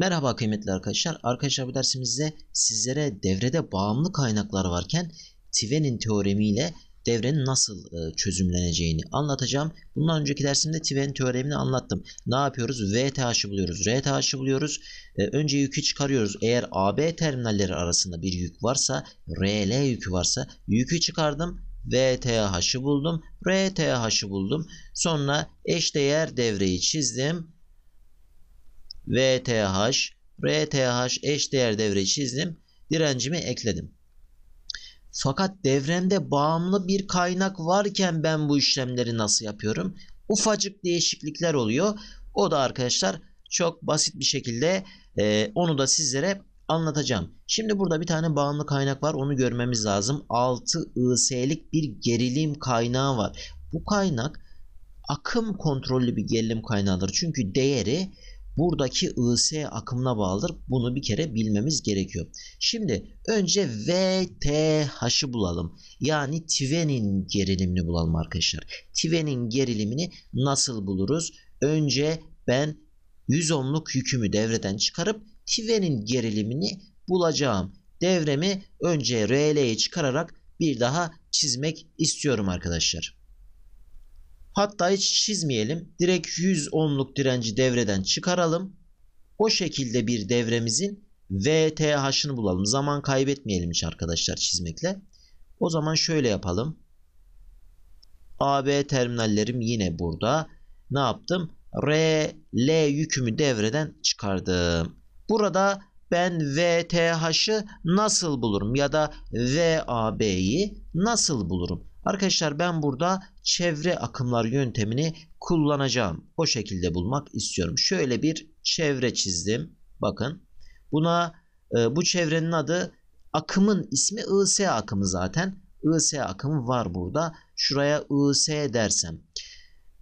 Merhaba kıymetli arkadaşlar. Arkadaşlar bu dersimizde sizlere devrede bağımlı kaynaklar varken Tiven'in teoremiyle devrenin nasıl e, çözümleneceğini anlatacağım. Bundan önceki dersimde Tiven'in teoremini anlattım. Ne yapıyoruz? VTH'ı buluyoruz. RTH'ı buluyoruz. E, önce yükü çıkarıyoruz. Eğer AB terminalleri arasında bir yük varsa, RL yükü varsa yükü çıkardım. VTH'ı buldum. RTH'ı buldum. Sonra eşdeğer devreyi çizdim VTH, RTH eşdeğer devre çizdim. Direncimi ekledim. Fakat devremde bağımlı bir kaynak varken ben bu işlemleri nasıl yapıyorum? Ufacık değişiklikler oluyor. O da arkadaşlar çok basit bir şekilde e, onu da sizlere anlatacağım. Şimdi burada bir tane bağımlı kaynak var. Onu görmemiz lazım. 6 IS'lik bir gerilim kaynağı var. Bu kaynak akım kontrollü bir gerilim kaynağıdır. Çünkü değeri buradaki IS akımına bağlıdır. Bunu bir kere bilmemiz gerekiyor. Şimdi önce VTH'ı bulalım. Yani Tivenin gerilimini bulalım arkadaşlar. Tivenin gerilimini nasıl buluruz? Önce ben 100 ohmluk yükümü devreden çıkarıp Tivenin gerilimini bulacağım. Devremi önce RL'ye çıkararak bir daha çizmek istiyorum arkadaşlar. Hatta hiç çizmeyelim. Direkt 110'luk direnci devreden çıkaralım. O şekilde bir devremizin VTH'ını bulalım. Zaman kaybetmeyelim hiç arkadaşlar çizmekle. O zaman şöyle yapalım. AB terminallerim yine burada. Ne yaptım? RL yükümü devreden çıkardım. Burada ben VTH'ı nasıl bulurum ya da VAB'yi nasıl bulurum? Arkadaşlar ben burada çevre akımlar yöntemini kullanacağım. O şekilde bulmak istiyorum. Şöyle bir çevre çizdim. Bakın buna e, bu çevrenin adı akımın ismi IS akımı zaten. IS akımı var burada. Şuraya IS dersem.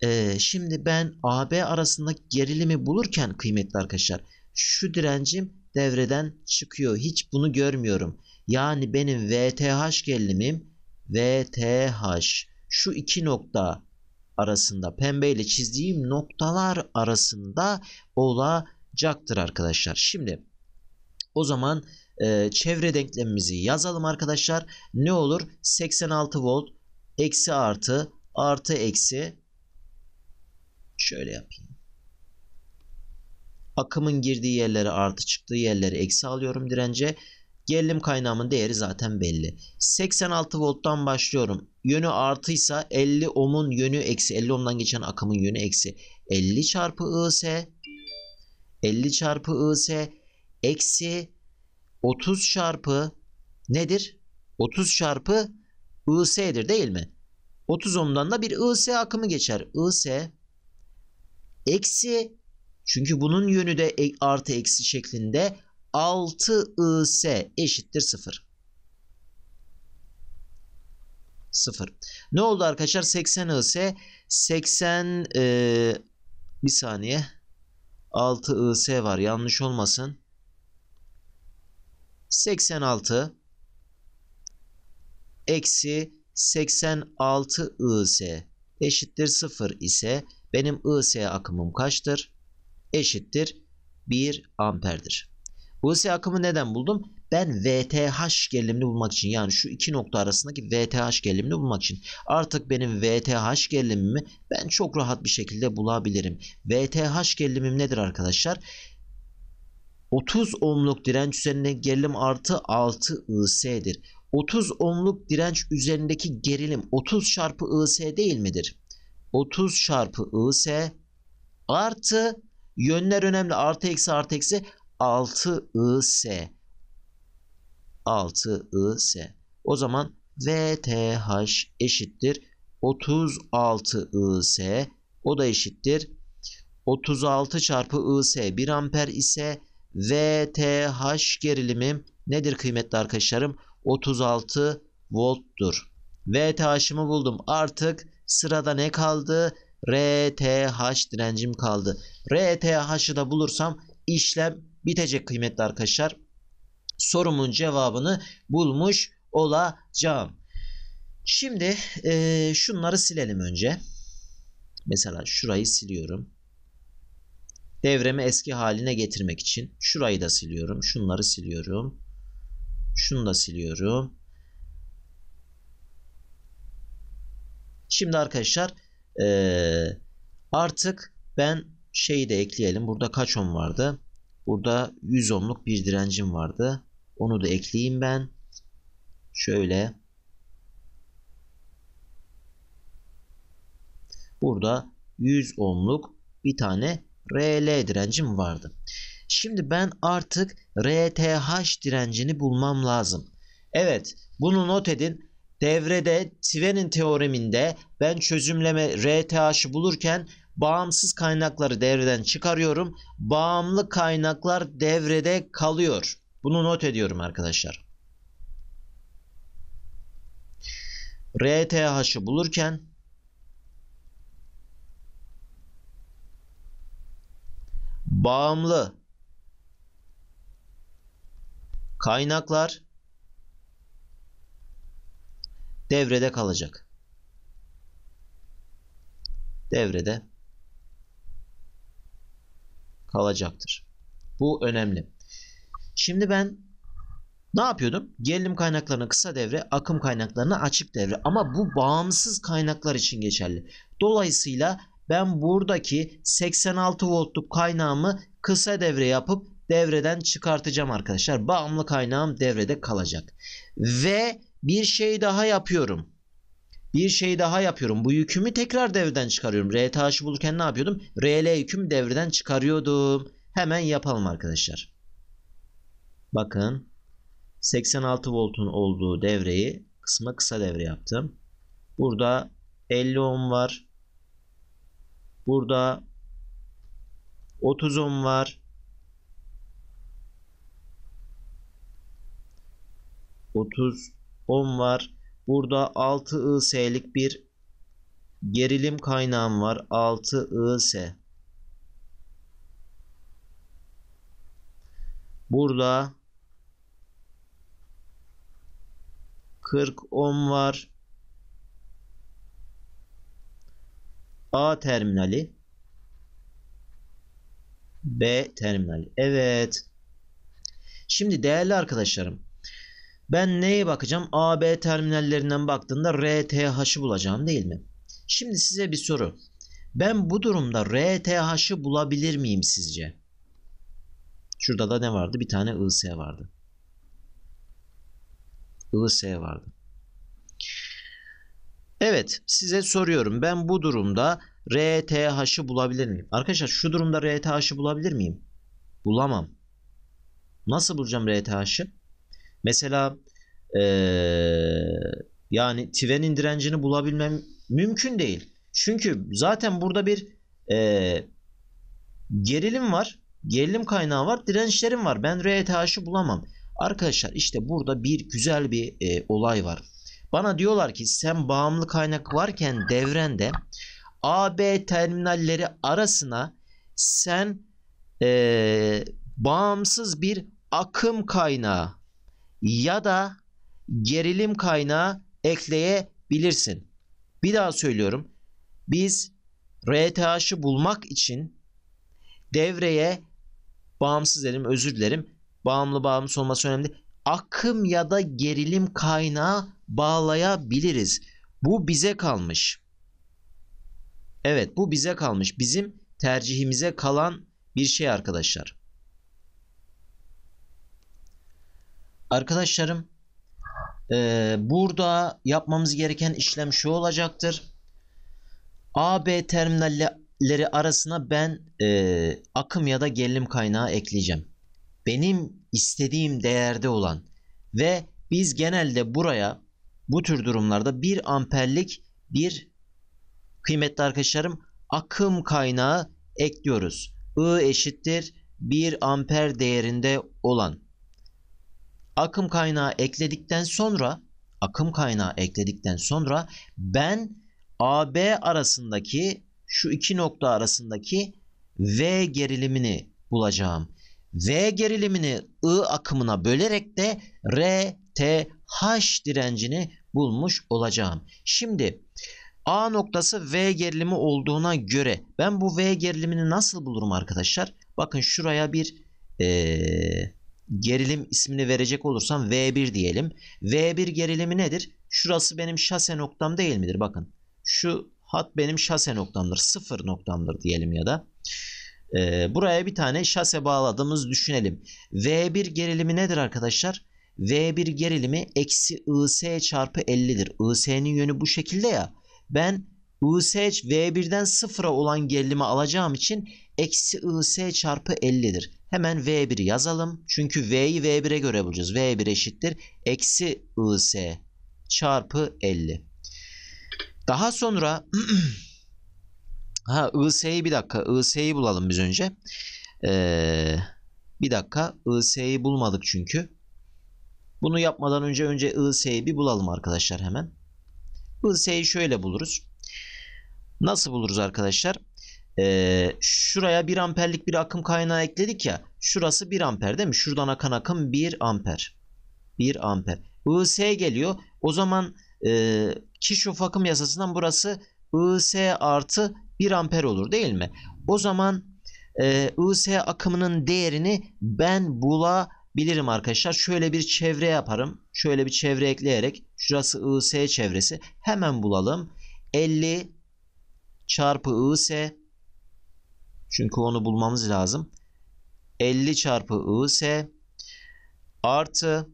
E, şimdi ben AB arasındaki gerilimi bulurken kıymetli arkadaşlar şu direncim devreden çıkıyor. Hiç bunu görmüyorum. Yani benim VTH gerilimim VTH şu iki nokta arasında pembeyle çizdiğim noktalar arasında olacaktır arkadaşlar. Şimdi o zaman e, çevre denklemimizi yazalım arkadaşlar. Ne olur? 86 volt eksi artı artı eksi şöyle yapayım. Akımın girdiği yerleri artı çıktığı yerleri eksi alıyorum dirence. Gerilim kaynağımın değeri zaten belli. 86 volttan başlıyorum. Yönü artıysa 50 ohm'un yönü eksi 50 ohm'dan geçen akımın yönü eksi 50 çarpı IS 50 çarpı IS eksi 30 çarpı nedir? 30 çarpı IS'dir değil mi? 30 ohm'dan da bir IS akımı geçer. IS eksi çünkü bunun yönü de e, artı eksi şeklinde 6is eşittir 0. 0. Ne oldu arkadaşlar? 80is 80 e, bir saniye 6is var. Yanlış olmasın. 86 eksi 86is eşittir 0 ise benim is akımım kaçtır? Eşittir 1 amperdir. Hulusi akımı neden buldum? Ben VTH gerilimini bulmak için yani şu iki nokta arasındaki VTH gerilimini bulmak için. Artık benim VTH gerilimimi ben çok rahat bir şekilde bulabilirim. VTH gerilimim nedir arkadaşlar? 30 ohmluk direnç üzerinde gerilim artı 6 IS'dir. 30 ohmluk direnç üzerindeki gerilim 30 çarpı IS değil midir? 30 çarpı IS artı yönler önemli artı eksi artı eksi 6 s, 6 s. o zaman VTH eşittir 36 s, o da eşittir 36 çarpı s 1 amper ise VTH gerilimim nedir kıymetli arkadaşlarım 36 volttur VTH'ımı buldum artık sırada ne kaldı RTH direncim kaldı RTH'ı da bulursam işlem bitecek kıymetli arkadaşlar. Sorumun cevabını bulmuş olacağım. Şimdi e, şunları silelim önce. Mesela şurayı siliyorum. Devremi eski haline getirmek için şurayı da siliyorum. Şunları siliyorum. Şunu da siliyorum. Şimdi arkadaşlar e, artık ben şeyi de ekleyelim. Burada kaç on vardı? Burada 110'luk bir direncim vardı. Onu da ekleyeyim ben. Şöyle. Burada 110'luk bir tane RL direncim vardı. Şimdi ben artık RTH direncini bulmam lazım. Evet bunu not edin. Devrede Twen'in teoreminde ben çözümleme RTH'ı bulurken Bağımsız kaynakları devreden çıkarıyorum. Bağımlı kaynaklar devrede kalıyor. Bunu not ediyorum arkadaşlar. RTH'ı bulurken bağımlı kaynaklar devrede kalacak. Devrede kalacaktır. Bu önemli. Şimdi ben ne yapıyordum? Gerilim kaynaklarını kısa devre, akım kaynaklarını açık devre. Ama bu bağımsız kaynaklar için geçerli. Dolayısıyla ben buradaki 86 voltluk kaynağımı kısa devre yapıp devreden çıkartacağım arkadaşlar. Bağımlı kaynağım devrede kalacak. Ve bir şey daha yapıyorum bir şey daha yapıyorum. Bu yükümü tekrar devreden çıkarıyorum. taşı bulurken ne yapıyordum? RL yüküm devreden çıkarıyordum. Hemen yapalım arkadaşlar. Bakın 86 voltun olduğu devreyi kısma kısa devre yaptım. Burada 50 ohm var. Burada 30 ohm var. 30 ohm var. Burada 6 IS'lik bir gerilim kaynağım var. 6 IS. Burada 40 ohm var. A terminali B terminali. Evet. Şimdi değerli arkadaşlarım ben neye bakacağım? AB terminallerinden baktığında RTH'ı bulacağım değil mi? Şimdi size bir soru. Ben bu durumda RTH'ı bulabilir miyim sizce? Şurada da ne vardı? Bir tane IS vardı. IS vardı. Evet size soruyorum ben bu durumda RTH'ı bulabilir miyim? Arkadaşlar şu durumda RTH'ı bulabilir miyim? Bulamam. Nasıl bulacağım RTH'ı? Mesela ee, yani Tiven'in direncini bulabilmem mümkün değil. Çünkü zaten burada bir e, gerilim var. Gerilim kaynağı var. Dirençlerim var. Ben RTH'ı bulamam. Arkadaşlar işte burada bir güzel bir e, olay var. Bana diyorlar ki sen bağımlı kaynak varken devrende AB terminalleri arasına sen e, bağımsız bir akım kaynağı ya da gerilim kaynağı ekleyebilirsin. Bir daha söylüyorum. Biz RTH'ı bulmak için devreye bağımsız dedim özür dilerim. Bağımlı bağımsız olması önemli. Akım ya da gerilim kaynağı bağlayabiliriz. Bu bize kalmış. Evet bu bize kalmış. Bizim tercihimize kalan bir şey arkadaşlar. Arkadaşlarım e, burada yapmamız gereken işlem şu olacaktır. AB terminalleri arasına ben e, akım ya da gerilim kaynağı ekleyeceğim. Benim istediğim değerde olan ve biz genelde buraya bu tür durumlarda 1 amperlik bir kıymetli arkadaşlarım akım kaynağı ekliyoruz. I eşittir 1 amper değerinde olan akım kaynağı ekledikten sonra akım kaynağı ekledikten sonra ben AB arasındaki şu iki nokta arasındaki V gerilimini bulacağım. V gerilimini I akımına bölerek de RTH direncini bulmuş olacağım. Şimdi A noktası V gerilimi olduğuna göre ben bu V gerilimini nasıl bulurum arkadaşlar? Bakın şuraya bir ee, gerilim ismini verecek olursam V1 diyelim. V1 gerilimi nedir? Şurası benim şase noktam değil midir? Bakın şu hat benim şase noktamdır. Sıfır noktamdır diyelim ya da. Ee, buraya bir tane şase bağladığımız düşünelim. V1 gerilimi nedir arkadaşlar? V1 gerilimi eksi IS çarpı 50'dir. IS'nin yönü bu şekilde ya. Ben ISH V1'den 0'a olan gerilimi alacağım için eksi IS çarpı 50'dir. Hemen V1'i yazalım. Çünkü V'yi V1'e göre bulacağız. V1 eşittir. Eksi IS çarpı 50. Daha sonra ha IS'yi bir dakika. IS'yi bulalım biz önce. Ee, bir dakika. IS'yi bulmadık çünkü. Bunu yapmadan önce önce IS'yi bir bulalım arkadaşlar hemen. IS'yi şöyle buluruz. Nasıl buluruz arkadaşlar? Ee, şuraya 1 amperlik bir akım kaynağı ekledik ya. Şurası 1 amper değil mi? Şuradan akan akım 1 amper. 1 amper. IS geliyor. O zaman e, Kirchhoff akım yasasından burası IS artı 1 amper olur değil mi? O zaman e, IS akımının değerini ben bulabilirim arkadaşlar. Şöyle bir çevre yaparım. Şöyle bir çevre ekleyerek şurası IS çevresi. Hemen bulalım. 50 çarpı ISE çünkü onu bulmamız lazım. 50 çarpı ISE artı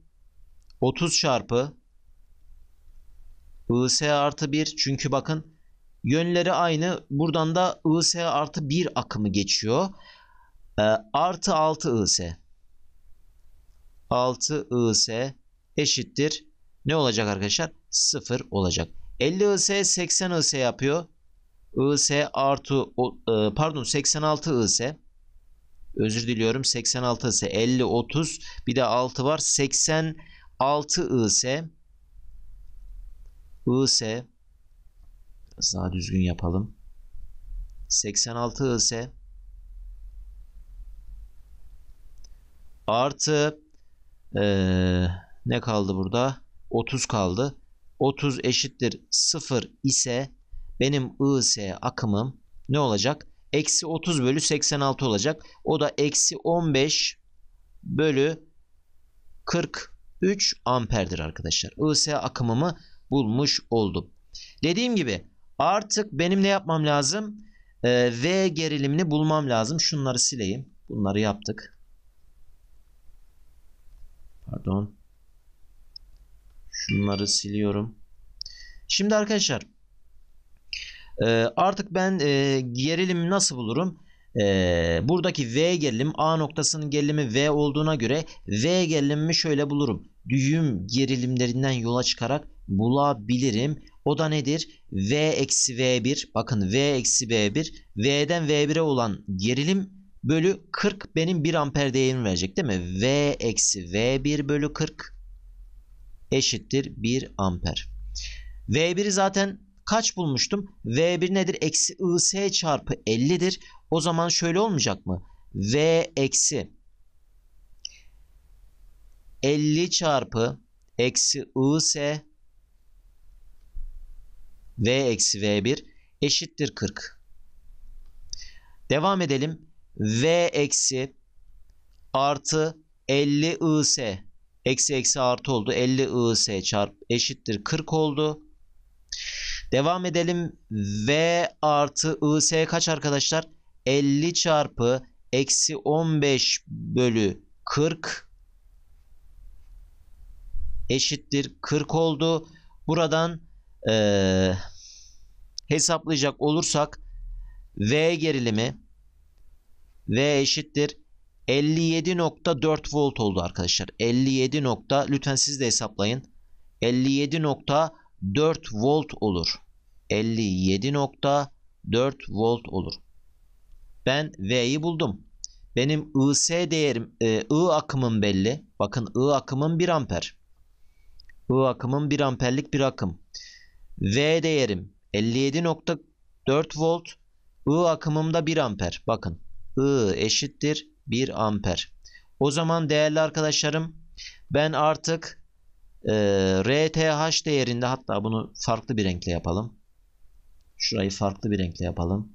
30 çarpı ISE artı 1 çünkü bakın yönleri aynı. Buradan da ISE artı 1 akımı geçiyor. E, artı 6 ISE 6 ISE eşittir. Ne olacak arkadaşlar? 0 olacak. 50 ISE 80 ISE yapıyor. IS artı e, pardon 86 IS özür diliyorum 86 IS 50 30 bir de 6 var 86 IS IS daha düzgün yapalım 86 IS artı ee, ne kaldı burada 30 kaldı 30 eşittir 0 ise benim IS akımım ne olacak? Eksi 30 bölü 86 olacak. O da eksi 15 bölü 43 amperdir arkadaşlar. IS akımımı bulmuş oldum. Dediğim gibi artık benim ne yapmam lazım? Ee, v gerilimini bulmam lazım. Şunları sileyim. Bunları yaptık. Pardon. Şunları siliyorum. Şimdi arkadaşlar e, artık ben e, gerilimi nasıl bulurum? E, buradaki V gerilim A noktasının gerilimi V olduğuna göre V gerilimimi şöyle bulurum. Düğüm gerilimlerinden yola çıkarak bulabilirim. O da nedir? V eksi V1 bakın V eksi V1 V'den V1'e olan gerilim bölü 40 benim 1 amper değerini verecek değil mi? V eksi V1 bölü 40 eşittir 1 amper. V1'i zaten kaç bulmuştum? V1 nedir? Eksi IS çarpı 50'dir. O zaman şöyle olmayacak mı? V eksi 50 çarpı eksi IS V eksi V1 eşittir 40. Devam edelim. V eksi artı 50 IS eksi eksi artı oldu. 50 IS çarpı eşittir 40 oldu. Devam edelim. V artı IS kaç arkadaşlar? 50 çarpı eksi 15 bölü 40 eşittir 40 oldu. Buradan e, hesaplayacak olursak V gerilimi V eşittir 57.4 volt oldu arkadaşlar. 57. lütfen siz de hesaplayın. 57.4 4 volt olur. 57.4 volt olur. Ben V'yi buldum. Benim IS değerim, e, I akımım belli. Bakın I akımım 1 amper. I akımım 1 amperlik bir akım. V değerim 57.4 volt. I akımım da 1 amper. Bakın I eşittir 1 amper. O zaman değerli arkadaşlarım ben artık e, ee, RTH değerinde hatta bunu farklı bir renkle yapalım. Şurayı farklı bir renkle yapalım.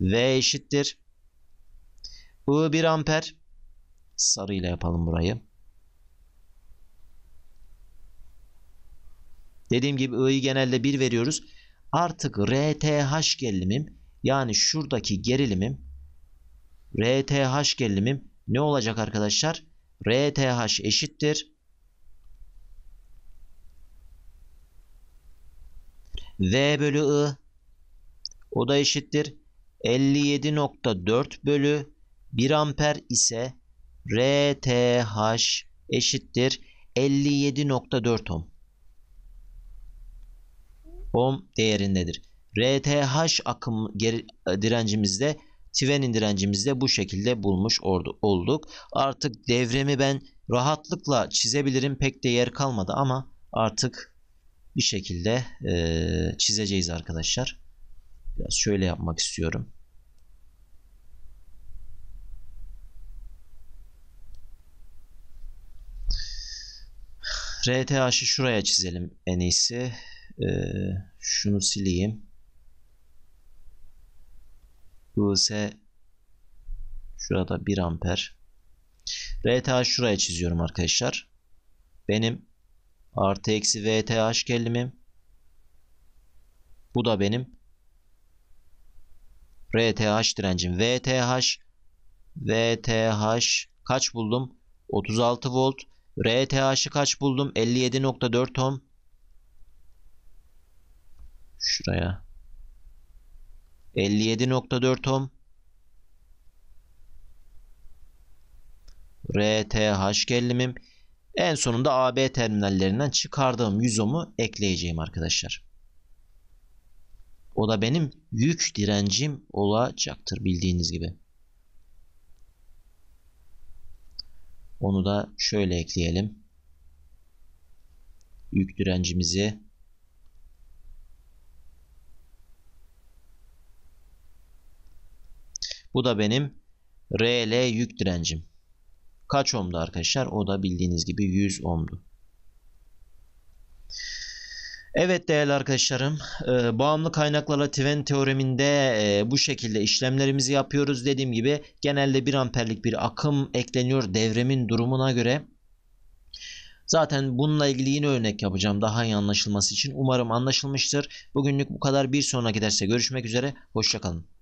V eşittir. I 1 amper. Sarı ile yapalım burayı. Dediğim gibi I'yi genelde 1 veriyoruz. Artık RTH gerilimim yani şuradaki gerilimim RTH gerilimim ne olacak arkadaşlar? RTH eşittir. V bölü I o da eşittir. 57.4 bölü 1 amper ise RTH eşittir 57.4 ohm. Ohm değerindedir. RTH akım direncimizde Tivenin direncimizi de bu şekilde bulmuş olduk. Artık devremi ben rahatlıkla çizebilirim. Pek de yer kalmadı ama artık bir şekilde e, çizeceğiz arkadaşlar. Biraz şöyle yapmak istiyorum. RTH'ı şuraya çizelim en iyisi. Ee, şunu sileyim. US e şurada 1 amper. RTH şuraya çiziyorum arkadaşlar. Benim artı eksi VTH kelimim. Bu da benim RTH direncim. VTH VTH kaç buldum? 36 volt. RTH'ı kaç buldum? 57.4 ohm. Şuraya 57.4 ohm RTH gerilimim en sonunda AB terminallerinden çıkardığım 100 ohm'u ekleyeceğim arkadaşlar. O da benim yük direncim olacaktır bildiğiniz gibi. Onu da şöyle ekleyelim. Yük direncimizi Bu da benim RL yük direncim. Kaç ohmdu arkadaşlar? O da bildiğiniz gibi 100 ohmdu. Evet değerli arkadaşlarım, e, bağımlı kaynaklarla Tiven teoreminde e, bu şekilde işlemlerimizi yapıyoruz. Dediğim gibi genelde 1 amperlik bir akım ekleniyor devremin durumuna göre. Zaten bununla ilgili yine örnek yapacağım daha iyi anlaşılması için. Umarım anlaşılmıştır. Bugünlük bu kadar. Bir sonraki derste görüşmek üzere. Hoşçakalın.